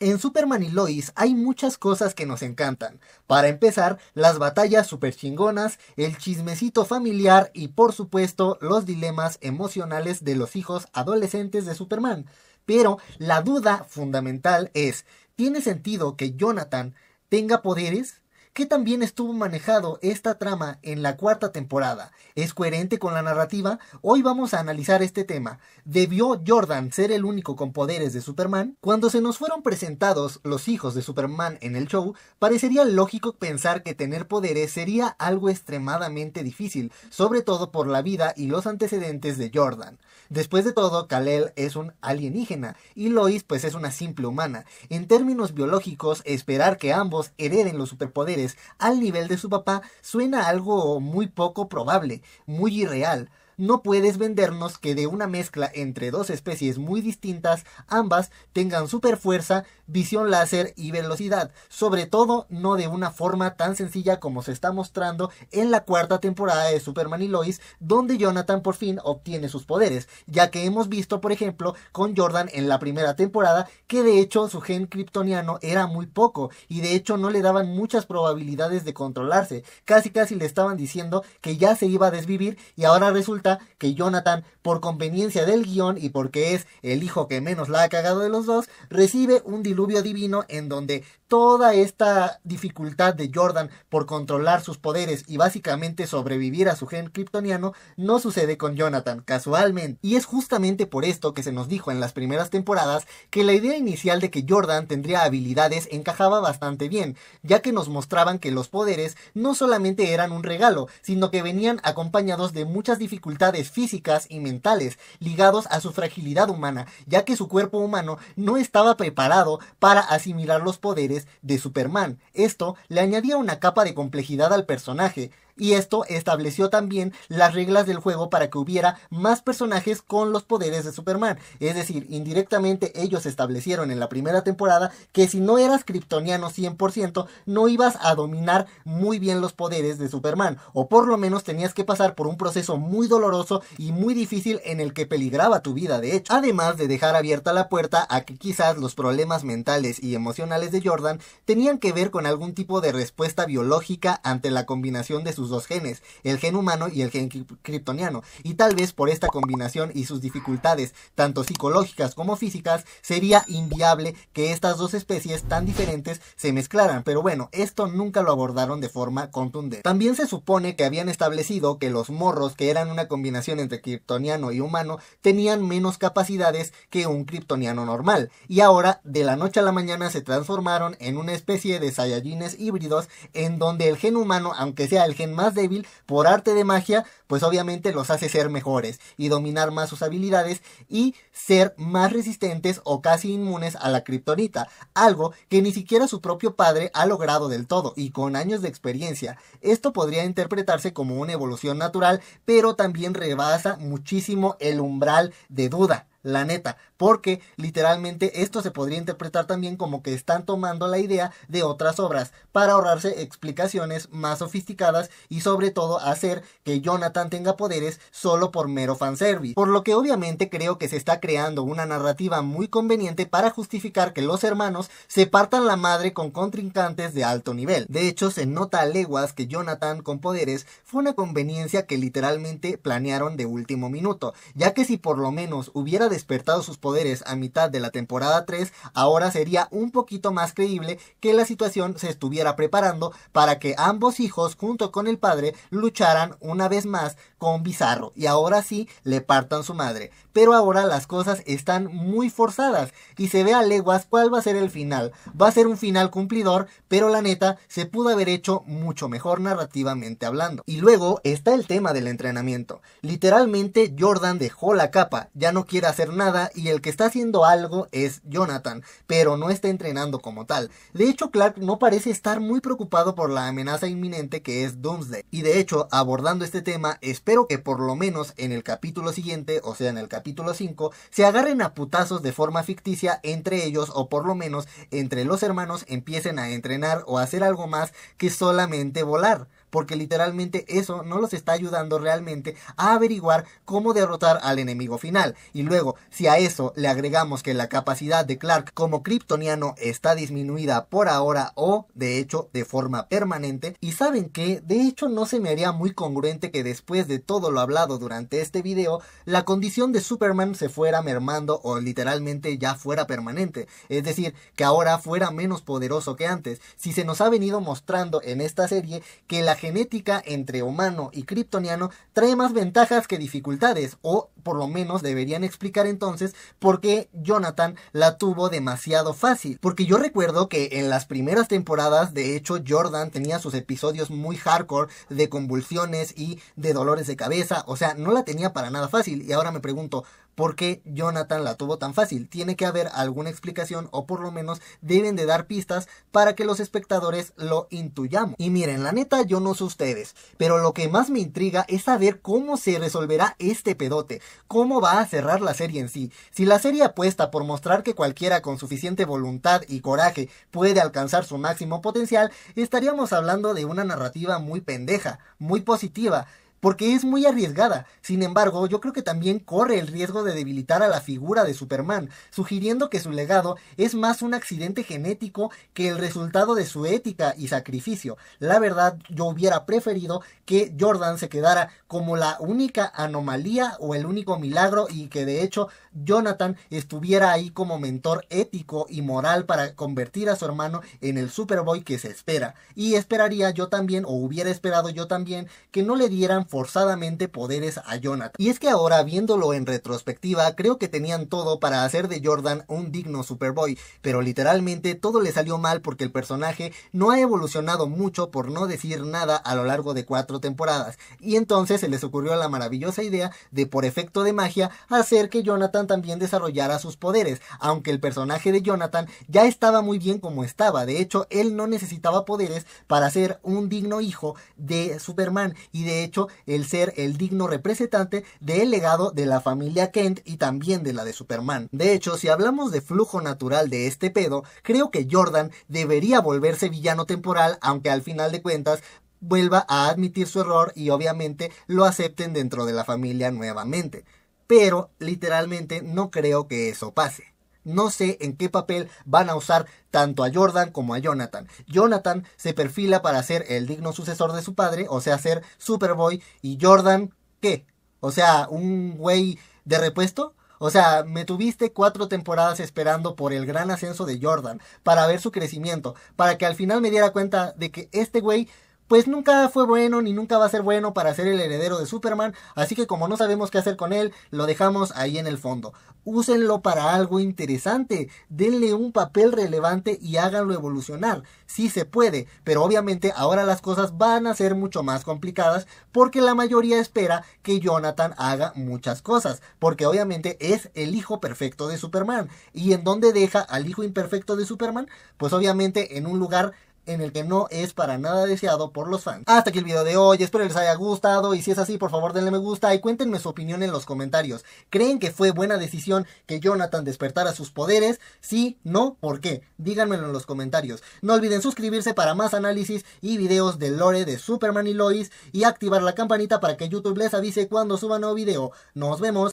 En Superman y Lois hay muchas cosas que nos encantan. Para empezar, las batallas super chingonas, el chismecito familiar y por supuesto los dilemas emocionales de los hijos adolescentes de Superman. Pero la duda fundamental es, ¿tiene sentido que Jonathan tenga poderes? qué también estuvo manejado esta trama en la cuarta temporada. ¿Es coherente con la narrativa? Hoy vamos a analizar este tema. ¿Debió Jordan ser el único con poderes de Superman? Cuando se nos fueron presentados los hijos de Superman en el show, parecería lógico pensar que tener poderes sería algo extremadamente difícil, sobre todo por la vida y los antecedentes de Jordan. Después de todo, Kalel es un alienígena y Lois pues es una simple humana. En términos biológicos, esperar que ambos hereden los superpoderes al nivel de su papá suena algo muy poco probable, muy irreal no puedes vendernos que de una mezcla entre dos especies muy distintas, ambas tengan super fuerza, visión láser y velocidad. Sobre todo, no de una forma tan sencilla como se está mostrando en la cuarta temporada de Superman y Lois, donde Jonathan por fin obtiene sus poderes, ya que hemos visto, por ejemplo, con Jordan en la primera temporada, que de hecho su gen kryptoniano era muy poco y de hecho no le daban muchas probabilidades de controlarse. Casi casi le estaban diciendo que ya se iba a desvivir y ahora resulta que Jonathan, por conveniencia del guión y porque es el hijo que menos la ha cagado de los dos, recibe un diluvio divino en donde toda esta dificultad de Jordan por controlar sus poderes y básicamente sobrevivir a su gen kryptoniano no sucede con Jonathan, casualmente. Y es justamente por esto que se nos dijo en las primeras temporadas que la idea inicial de que Jordan tendría habilidades encajaba bastante bien, ya que nos mostraban que los poderes no solamente eran un regalo, sino que venían acompañados de muchas dificultades físicas y mentales ligados a su fragilidad humana, ya que su cuerpo humano no estaba preparado para asimilar los poderes de Superman. Esto le añadía una capa de complejidad al personaje, y esto estableció también las reglas del juego para que hubiera más personajes con los poderes de Superman. Es decir, indirectamente ellos establecieron en la primera temporada que si no eras kryptoniano 100%, no ibas a dominar muy bien los poderes de Superman, o por lo menos tenías que pasar por un proceso muy doloroso y muy difícil en el que peligraba tu vida, de hecho. Además de dejar abierta la puerta a que quizás los problemas mentales y emocionales de Jordan tenían que ver con algún tipo de respuesta biológica ante la combinación de sus dos genes, el gen humano y el gen kryptoniano, y tal vez por esta combinación y sus dificultades, tanto psicológicas como físicas, sería inviable que estas dos especies tan diferentes se mezclaran, pero bueno, esto nunca lo abordaron de forma contundente. También se supone que habían establecido que los morros, que eran una combinación entre kryptoniano y humano, tenían menos capacidades que un kryptoniano normal, y ahora, de la noche a la mañana, se transformaron en una especie de Saiyajines híbridos en donde el gen humano, aunque sea el gen más débil, por arte de magia, pues obviamente los hace ser mejores y dominar más sus habilidades y ser más resistentes o casi inmunes a la kriptonita, algo que ni siquiera su propio padre ha logrado del todo y con años de experiencia. Esto podría interpretarse como una evolución natural, pero también rebasa muchísimo el umbral de duda la neta, porque literalmente esto se podría interpretar también como que están tomando la idea de otras obras para ahorrarse explicaciones más sofisticadas y sobre todo hacer que Jonathan tenga poderes solo por mero service por lo que obviamente creo que se está creando una narrativa muy conveniente para justificar que los hermanos se partan la madre con contrincantes de alto nivel. De hecho, se nota a leguas que Jonathan con poderes fue una conveniencia que literalmente planearon de último minuto, ya que si por lo menos hubiera despertado sus poderes a mitad de la temporada 3, ahora sería un poquito más creíble que la situación se estuviera preparando para que ambos hijos junto con el padre lucharan una vez más con Bizarro y ahora sí le partan su madre. Pero ahora las cosas están muy forzadas y se ve a leguas cuál va a ser el final. Va a ser un final cumplidor, pero la neta se pudo haber hecho mucho mejor narrativamente hablando. Y luego está el tema del entrenamiento. Literalmente Jordan dejó la capa, ya no quiere hacer nada y el que está haciendo algo es Jonathan, pero no está entrenando como tal. De hecho, Clark no parece estar muy preocupado por la amenaza inminente que es Doomsday. Y de hecho, abordando este tema, espero que por lo menos en el capítulo siguiente, o sea, en el capítulo 5, se agarren a putazos de forma ficticia entre ellos o por lo menos entre los hermanos empiecen a entrenar o hacer algo más que solamente volar porque literalmente eso no los está ayudando realmente a averiguar cómo derrotar al enemigo final. Y luego, si a eso le agregamos que la capacidad de Clark como kryptoniano está disminuida por ahora o, de hecho, de forma permanente, y saben que, de hecho, no se me haría muy congruente que después de todo lo hablado durante este video, la condición de Superman se fuera mermando o literalmente ya fuera permanente, es decir, que ahora fuera menos poderoso que antes. Si se nos ha venido mostrando en esta serie que la genética entre humano y kryptoniano trae más ventajas que dificultades, o por lo menos deberían explicar entonces por qué Jonathan la tuvo demasiado fácil. Porque yo recuerdo que en las primeras temporadas, de hecho, Jordan tenía sus episodios muy hardcore de convulsiones y de dolores de cabeza, o sea, no la tenía para nada fácil. Y ahora me pregunto, por qué Jonathan la tuvo tan fácil. Tiene que haber alguna explicación o por lo menos deben de dar pistas para que los espectadores lo intuyamos. Y miren, la neta yo no sé ustedes, pero lo que más me intriga es saber cómo se resolverá este pedote, cómo va a cerrar la serie en sí. Si la serie apuesta por mostrar que cualquiera con suficiente voluntad y coraje puede alcanzar su máximo potencial, estaríamos hablando de una narrativa muy pendeja, muy positiva, porque es muy arriesgada. Sin embargo, yo creo que también corre el riesgo de debilitar a la figura de Superman, sugiriendo que su legado es más un accidente genético que el resultado de su ética y sacrificio. La verdad, yo hubiera preferido que Jordan se quedara como la única anomalía o el único milagro y que de hecho Jonathan estuviera ahí como mentor ético y moral para convertir a su hermano en el Superboy que se espera. Y esperaría yo también, o hubiera esperado yo también, que no le dieran forzadamente poderes a Jonathan. Y es que ahora, viéndolo en retrospectiva, creo que tenían todo para hacer de Jordan un digno Superboy, pero literalmente todo le salió mal porque el personaje no ha evolucionado mucho por no decir nada a lo largo de cuatro temporadas. Y entonces se les ocurrió la maravillosa idea de, por efecto de magia, hacer que Jonathan también desarrollara sus poderes, aunque el personaje de Jonathan ya estaba muy bien como estaba. De hecho, él no necesitaba poderes para ser un digno hijo de Superman. Y de hecho, el ser el digno representante del legado de la familia Kent y también de la de Superman. De hecho, si hablamos de flujo natural de este pedo, creo que Jordan debería volverse villano temporal, aunque al final de cuentas vuelva a admitir su error y obviamente lo acepten dentro de la familia nuevamente. Pero literalmente no creo que eso pase. No sé en qué papel van a usar tanto a Jordan como a Jonathan. Jonathan se perfila para ser el digno sucesor de su padre, o sea, ser Superboy. ¿Y Jordan qué? O sea, un güey de repuesto. O sea, me tuviste cuatro temporadas esperando por el gran ascenso de Jordan, para ver su crecimiento, para que al final me diera cuenta de que este güey pues nunca fue bueno ni nunca va a ser bueno para ser el heredero de Superman, así que como no sabemos qué hacer con él, lo dejamos ahí en el fondo. Úsenlo para algo interesante, denle un papel relevante y háganlo evolucionar. Sí se puede, pero obviamente ahora las cosas van a ser mucho más complicadas porque la mayoría espera que Jonathan haga muchas cosas, porque obviamente es el hijo perfecto de Superman. ¿Y en dónde deja al hijo imperfecto de Superman? Pues obviamente en un lugar en el que no es para nada deseado por los fans. Hasta aquí el video de hoy, espero les haya gustado y si es así por favor denle me gusta y cuéntenme su opinión en los comentarios. ¿Creen que fue buena decisión que Jonathan despertara sus poderes? Si, no, ¿por qué? Díganmelo en los comentarios. No olviden suscribirse para más análisis y videos de lore de Superman y Lois y activar la campanita para que YouTube les avise cuando suba nuevo video. Nos vemos.